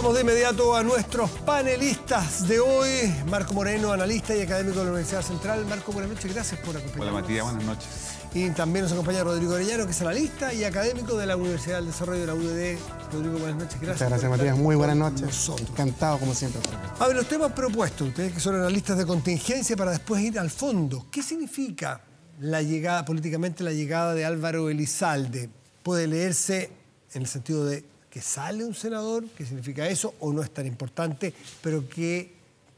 Vamos de inmediato a nuestros panelistas de hoy. Marco Moreno, analista y académico de la Universidad Central. Marco, buenas noches, gracias por acompañarnos. Hola Matías, buenas noches. Y también nos acompaña Rodrigo Arellano, que es analista y académico de la Universidad del Desarrollo de la UDD. Rodrigo, buenas noches, gracias. Muchas gracias Matías, muy buenas noches. Nosotros. Encantado como siempre. A ver, los temas propuestos, ustedes que son analistas de contingencia, para después ir al fondo. ¿Qué significa la llegada, políticamente la llegada de Álvaro Elizalde? Puede leerse en el sentido de que sale un senador, que significa eso, o no es tan importante, pero qué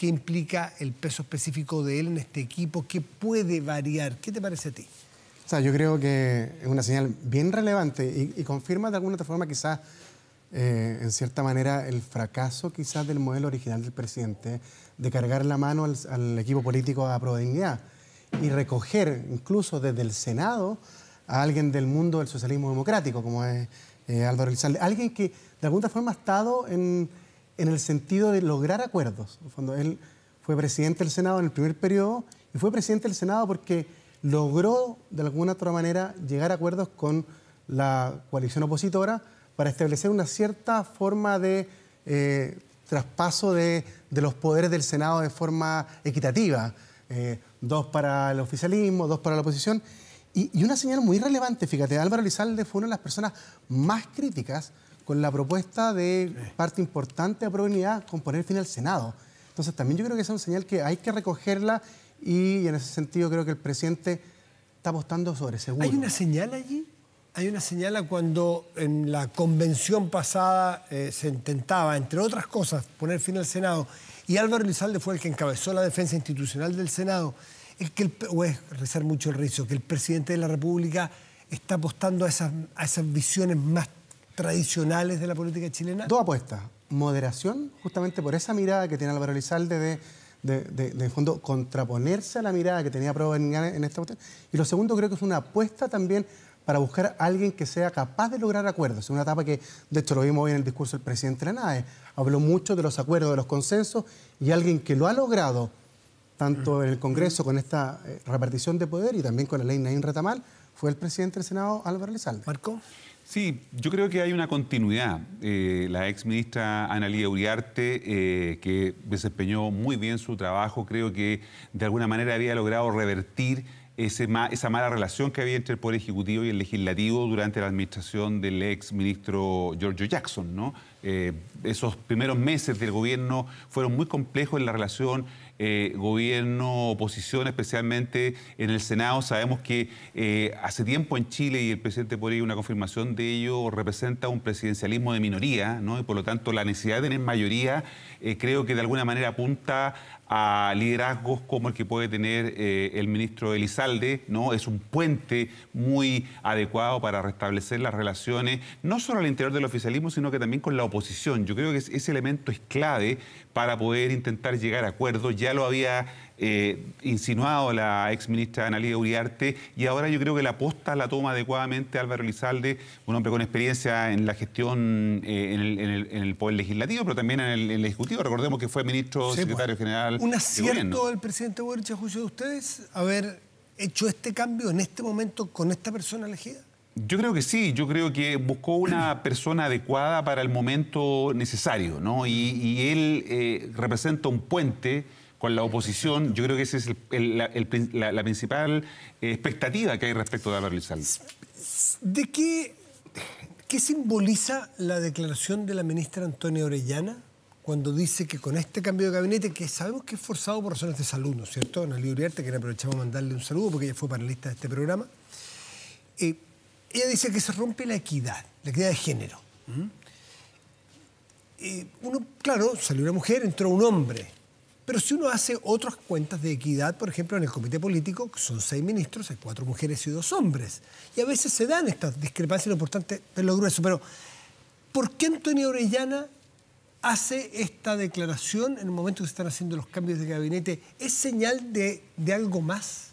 implica el peso específico de él en este equipo, ¿Qué puede variar. ¿Qué te parece a ti? O sea, yo creo que es una señal bien relevante y, confirma de alguna otra forma quizás, eh, en cierta manera, el fracaso quizás del modelo original del presidente de cargar la mano al, al equipo político a prodignidad y recoger incluso desde el Senado a alguien del mundo del socialismo democrático, como es eh, Álvaro alguien que de alguna forma ha estado en, el sentido de lograr acuerdos. En él fue presidente del Senado en el primer periodo y fue presidente del Senado porque logró de alguna otra manera llegar a acuerdos con la coalición opositora para establecer una cierta forma de eh, traspaso de, los poderes del Senado de forma equitativa, eh, dos para el oficialismo, dos para la oposición, y, una señal muy relevante, fíjate, Álvaro Lizalde fue una de las personas más críticas con la propuesta de parte importante de Provincia con poner fin al Senado. Entonces también yo creo que es una señal que hay que recogerla y, en ese sentido creo que el presidente está apostando sobre seguro. ¿Hay una señal allí? Hay una señal cuando en la convención pasada eh, se intentaba, entre otras cosas, poner fin al Senado y Álvaro Elizalde fue el que encabezó la defensa institucional del Senado. Es que o es rezar mucho el rizo, que el presidente de la República está apostando a esas, a esas visiones más tradicionales de la política chilena. Dos apuestas. Moderación, justamente por esa mirada que tiene Álvaro Elizalde de de, de, fondo contraponerse a la mirada que tenía Provengan en esta cuestión. Y lo segundo creo que es una apuesta también para buscar a alguien que sea capaz de lograr acuerdos. Es una etapa que, de hecho, lo vimos hoy en el discurso del presidente de e. Habló mucho de los acuerdos, de los consensos, y alguien que lo ha logrado, tanto en el Congreso con esta eh, repartición de poder y también con la ley Naín Retamal, fue el presidente del Senado Álvaro Elizalde. Marco. Sí, yo creo que hay una continuidad. Eh, la ex ministra Analía Uriarte, eh, que desempeñó muy bien su trabajo, creo que de alguna manera había logrado revertir esa mala relación que había entre el Poder Ejecutivo y el Legislativo durante la administración del ex ministro Giorgio Jackson. ¿no? Eh, esos primeros meses del gobierno fueron muy complejos en la relación eh, gobierno-oposición, especialmente en el Senado. Sabemos que eh, hace tiempo en Chile, y el presidente por ahí una confirmación de ello, representa un presidencialismo de minoría, y por lo tanto la necesidad de tener mayoría creo que de alguna manera apunta a liderazgos como el que puede tener eh, el ministro Elizalde, ¿no? Es un puente muy adecuado para restablecer las relaciones, no solo al interior del oficialismo, sino que también con la oposición. Yo creo que ese elemento es clave para poder intentar llegar a acuerdos. Ya lo había eh, insinuado la ex ministra Analia Uriarte y ahora yo creo que la aposta la toma adecuadamente Álvaro Lizalde, un hombre con experiencia en la gestión eh, en, el, Poder Legislativo, pero también en el, Ejecutivo. Recordemos que fue ministro, pues. secretario general. ¿Un acierto del presidente Borges a juicio de ustedes haber hecho este cambio en este momento con esta persona elegida? Yo creo que sí, yo creo que buscó una persona adecuada para el momento necesario, ¿no? Y, él eh, representa un puente con la oposición. Yo creo que esa es la, principal eh, expectativa que hay respecto de Álvaro Salles. ¿De qué, simboliza la declaración de la ministra Antonia Orellana? cuando dice que con este cambio de gabinete, que sabemos que es forzado por razones de salud, ¿no es cierto? Ana Uriarte, que aprovechamos mandarle un saludo porque ella fue panelista de este programa, eh, ella dice que se rompe la equidad, la equidad de género. ¿Mm? Eh, uno, claro, salió una mujer, entró un hombre. Pero si uno hace otras cuentas de equidad, por ejemplo, en el comité político, son seis ministros, hay cuatro mujeres y dos hombres. Y a veces se dan estas discrepancias, lo importante es lo grueso. Pero, ¿por qué Antonio Orellana hace esta declaración en el momento que se están haciendo los cambios de gabinete? ¿Es señal de, algo más?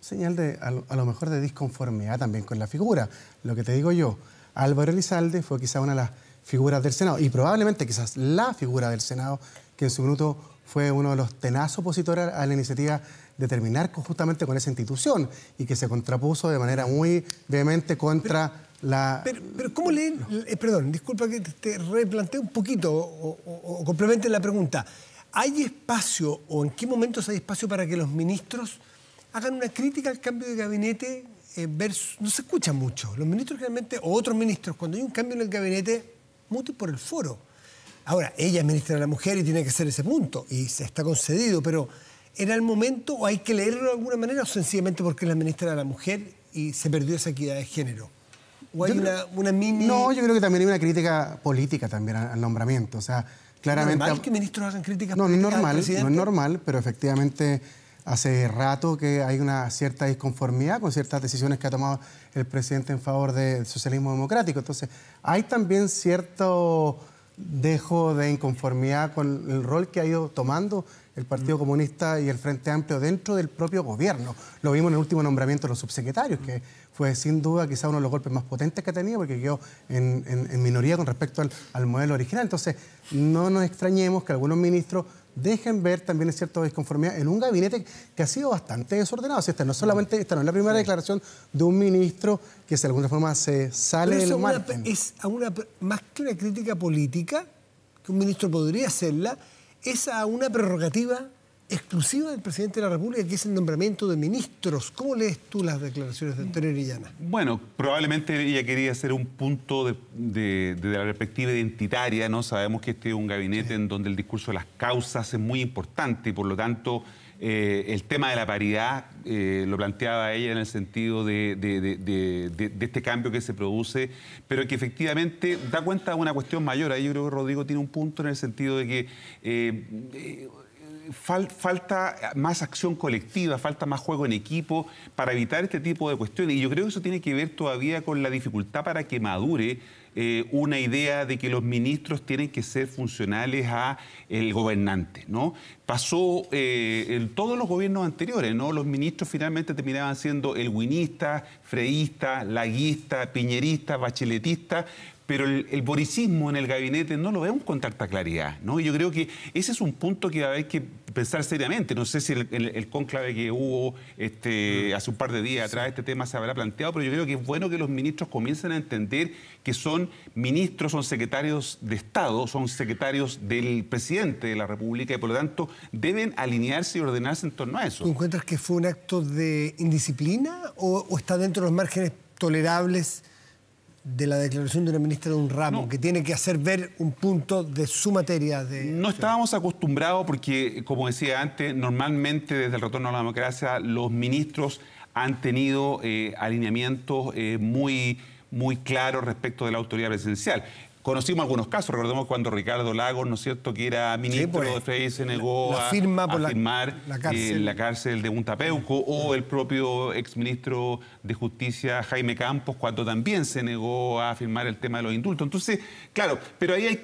Señal de, a lo, mejor, de disconformidad también con la figura. Lo que te digo yo, Álvaro Elizalde fue quizá una de las figuras del Senado y probablemente quizás la figura del Senado que en su minuto fue uno de los tenazos opositores a la iniciativa de terminar justamente con esa institución y que se contrapuso de manera muy vehemente contra la... Pero, ¿cómo leen? Eh, perdón, disculpa que te replanteo un poquito o, o, complemente la pregunta. ¿Hay espacio o en qué momentos hay espacio para que los ministros hagan una crítica al cambio de gabinete? Eh, versus, no se escucha mucho. Los ministros realmente, o otros ministros, cuando hay un cambio en el gabinete, muten por el foro. Ahora, ella es ministra de la Mujer y tiene que ser ese punto, y se está concedido, pero ¿era el momento o hay que leerlo de alguna manera o sencillamente porque es la ministra de la Mujer y se perdió esa equidad de género? ¿O hay una, No, yo creo que también hay una crítica política también al nombramiento, o sea, claramente... ¿Normal que ministros hagan críticas No, no normal, no es normal, pero efectivamente hace rato que hay una cierta disconformidad con ciertas decisiones que ha tomado el presidente en favor del socialismo democrático. Entonces, hay también cierto dejo de inconformidad con el rol que ha ido tomando el Partido mm. Comunista y el Frente Amplio dentro del propio gobierno. Lo vimos en el último nombramiento de los subsecretarios, que mm. fue sin duda quizá uno de los golpes más potentes que ha tenido, porque quedó en, minoría con respecto al modelo original. Entonces, no nos extrañemos que algunos ministros dejen ver también cierta disconformidad en un gabinete que ha sido bastante desordenado. esta no es solamente, la primera declaración de un ministro que de alguna forma se sale del margen. Es a una, más que una crítica política, que un ministro podría hacerla, es a una prerrogativa exclusiva del presidente de la República, que es el nombramiento de ministros. ¿Cómo lees tú las declaraciones de Antonio Villana? Bueno, probablemente ella quería hacer un punto de, la perspectiva identitaria, ¿no? Sabemos que este es un gabinete en donde el discurso de las causas es muy importante y por lo tanto eh, el tema de la paridad eh, lo planteaba ella en el sentido de, este cambio que se produce, pero que efectivamente da cuenta de una cuestión mayor. Ahí yo creo que Rodrigo tiene un punto en el sentido de que... Eh, falta más acción colectiva, falta más juego en equipo para evitar este tipo de cuestiones. Y yo creo que eso tiene que ver todavía con la dificultad para que madure eh, una idea de que los ministros tienen que ser funcionales a el gobernante, ¿no? Pasó eh, en todos los gobiernos anteriores, ¿no? Los ministros finalmente terminaban siendo el winista, freísta, laguista, piñerista, bacheletista, pero el, boricismo en el gabinete no lo vemos con tanta claridad, ¿no? Y yo creo que ese es un punto que va que pensar seriamente. No sé si el, el, conclave que hubo este, mm. hace un par de días atrás este tema se habrá planteado, pero yo creo que es bueno que los ministros comiencen a entender que son ministros, son secretarios de Estado, son secretarios del presidente de la República y por lo tanto deben alinearse y ordenarse en torno a eso. ¿Tú encuentras que fue un acto de indisciplina o está dentro de los márgenes tolerables? de la declaración de una ministra de un ramo, que tiene que hacer ver un punto de su materia. De... No estábamos acostumbrados porque, como decía antes, normalmente desde el retorno a la democracia los ministros han tenido eh, alineamientos eh, muy, muy claros respecto de la autoridad presidencial. Conocimos algunos casos, recordemos cuando Ricardo Lagos, ¿no es cierto?, que era ministro pues, de se negó a, firmar la, cárcel. Eh, de Untapeuco, o el propio exministro de Justicia, Jaime Campos, cuando también se negó a firmar el tema de los indultos. Entonces, claro, pero ahí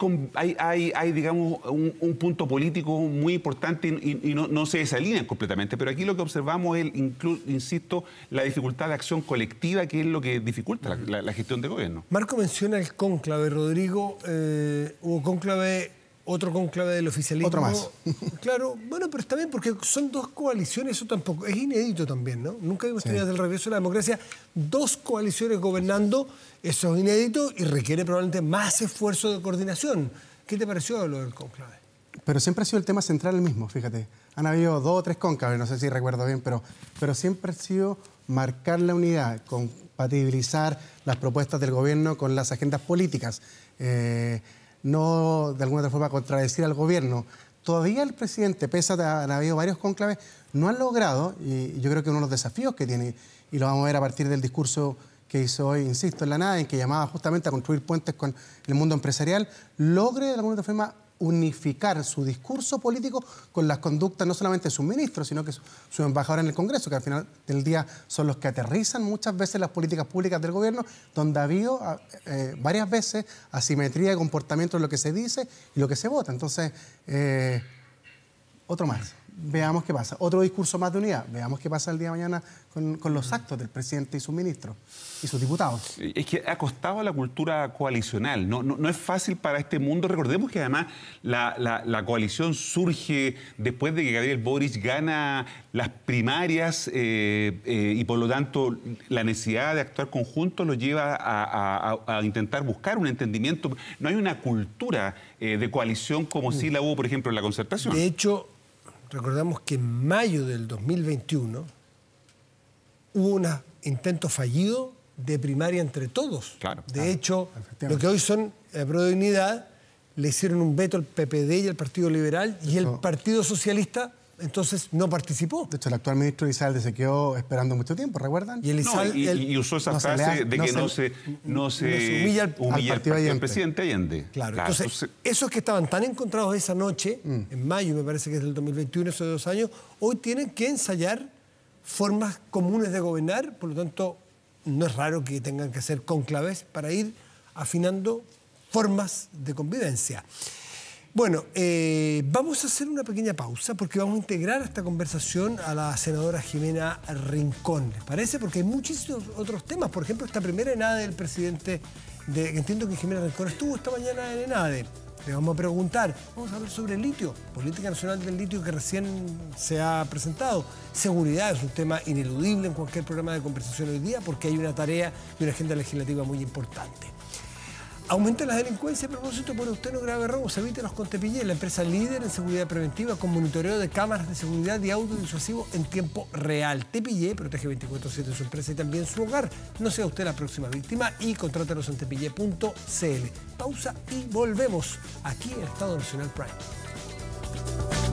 hay, hay, digamos, un, punto político muy importante y, no, se desalinean completamente, pero aquí lo que observamos es, insisto, la dificultad de acción colectiva, que es lo que dificulta la, gestión de gobierno. Marco menciona el cónclave, Rodríguez Digo, eh, hubo conclave, otro conclave del oficialismo. Otro más. Claro, bueno, pero está bien porque son dos coaliciones, eso tampoco, es inédito también, ¿no? Nunca hemos tenido del regreso de la democracia dos coaliciones gobernando, eso es inédito y requiere probablemente más esfuerzo de coordinación. ¿Qué te pareció lo del conclave? Pero siempre ha sido el tema central el mismo, fíjate. Han habido dos o tres conclaves, no sé si recuerdo bien, pero, pero siempre ha sido marcar la unidad, compatibilizar las propuestas del gobierno con las agendas políticas. Eh, no de alguna otra forma contradecir al gobierno. Todavía el presidente, pese a que habido varios conclaves, no ha logrado, y yo creo que uno de los desafíos que tiene, y lo vamos a ver a partir del discurso que hizo hoy, insisto, en la nada, en que llamaba justamente a construir puentes con el mundo empresarial, logre de alguna otra forma unificar su discurso político con las conductas no solamente de sus ministros, sino que su, embajador en el Congreso, que al final del día son los que aterrizan muchas veces las políticas públicas del gobierno, donde ha habido ah, eh, varias veces asimetría de comportamiento en lo que se dice y lo que se vota. Entonces, eh, otro más veamos qué pasa. Otro discurso más de unidad, veamos qué pasa el día de mañana con, los actos del presidente y sus ministros y sus diputados. Es que ha costado la cultura coalicional, no, es fácil para este mundo. Recordemos que además la, coalición surge después de que Gabriel Boric gana las primarias eh, eh, y por lo tanto la necesidad de actuar conjunto lo lleva a, intentar buscar un entendimiento. No hay una cultura eh, de coalición como mm. si la hubo, por ejemplo, en la concertación. De hecho, Recordamos que en mayo del 2021 hubo un intento fallido de primaria entre todos. de hecho, lo que hoy son a eh, prueba de Unidad le hicieron un veto al PPD y al Partido Liberal y el Partido Socialista entonces no participó. De hecho, el actual ministro Elizalde se quedó esperando mucho tiempo, ¿recuerdan? Y, usó esa frase de que no se, no se, humilla, al, presidente Allende. Claro, entonces esos que estaban tan encontrados esa noche, mm. en mayo me parece que es del 2021, esos dos años, hoy tienen que ensayar formas comunes de gobernar, por lo tanto no es raro que tengan que hacer conclaves para ir afinando formas de convivencia. Bueno, eh, vamos a hacer una pequeña pausa porque vamos a integrar esta conversación a la senadora Jimena Rincón, ¿les parece? Porque hay muchísimos otros temas, por ejemplo, esta primera enade del presidente, de, entiendo que Jimena Rincón estuvo esta mañana en enade, le vamos a preguntar, vamos a hablar sobre el litio, política nacional del litio que recién se ha presentado. Seguridad es un tema ineludible en cualquier programa de conversación hoy día porque hay una tarea y una agenda legislativa muy importante. Aumenta la delincuencia a propósito por usted no grave robos, evítanos con los La empresa líder en seguridad preventiva con monitoreo de cámaras de seguridad y audio disuasivo en tiempo real. Tepillé protege 24-7 su empresa y también su hogar. No sea usted la próxima víctima y contrátenos en tepillé.cl. Pausa y volvemos aquí en Estado Nacional Prime.